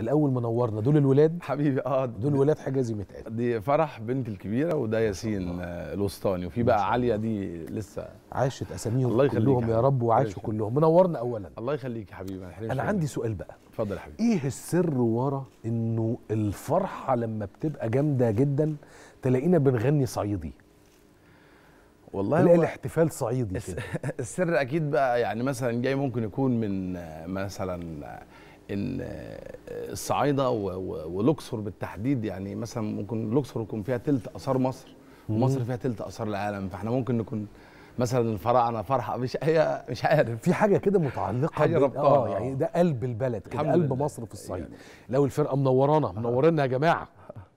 الاول منورنا دول الولاد حبيبي اه دول ولاد حجازي متقال دي فرح بنتي الكبيره وده ياسين آه، الوسطاني وفي بقى عليا دي لسه عاشت اساميهم الله يخليك كلهم يا رب وعاشوا كلهم منورنا اولا الله يخليك يا حبيبي انا, شوية. عندي سؤال بقى اتفضل يا حبيبي ايه السر ورا انه الفرحه لما بتبقى جامده جدا تلاقينا بنغني صعيدي والله تلاقي الاحتفال صعيدي كده السر اكيد بقى يعني مثلا جاي ممكن يكون من آه، مثلا آه، آه، الصعايده ولوكسور بالتحديد يعني مثلا ممكن لوكسور يكون فيها ثلث اثار مصر ومصر فيها ثلث اثار العالم فاحنا ممكن نكون مثلا الفراعنه فرحه مش هي مش عارف في حاجه كده متعلقه حاجة ربطها آه،, اه يعني ده قلب البلد كده قلب مصر في الصعيد يعني. لو الفرقه منورانا منورنا يا جماعه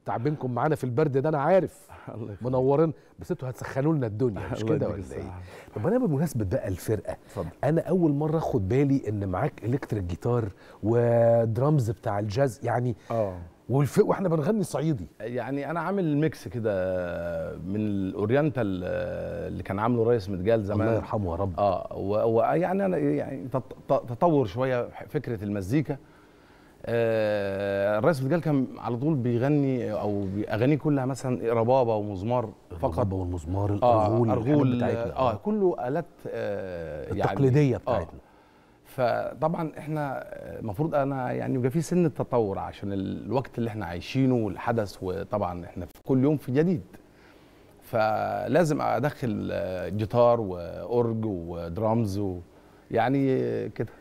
تعبينكم معانا في البرد ده انا عارف منورين بس انتوا هتسخنوا لنا الدنيا مش كده ولا ايه طب انا بمناسبه بقى الفرقه فضل. انا اول مره اخد بالي ان معاك الكتريك جيتار ودرامز بتاع الجاز يعني اه واحنا بنغني صعيدي يعني انا عامل ميكس كده من الاورينتال آه، اللي كان عامله ريس متجال زمان الله يرحمه يا رب اه ويعني انا يعني تطور شويه فكره المزيكا آه، الرئيس فيدجال كان على طول بيغني او اغانيه كلها مثلا ربابه ومزمار فقط الربابه والمزمار الارغول آه الارغول بتاعتنا اه كله الات آه يعني التقليديه يعني بتاعتنا آه فطبعا احنا آه، المفروض انا يعني يبقى في سن التطور عشان الوقت اللي احنا عايشينه والحدث وطبعا احنا في كل يوم في جديد فلازم ادخل جيتار واورج ودرامز يعني كده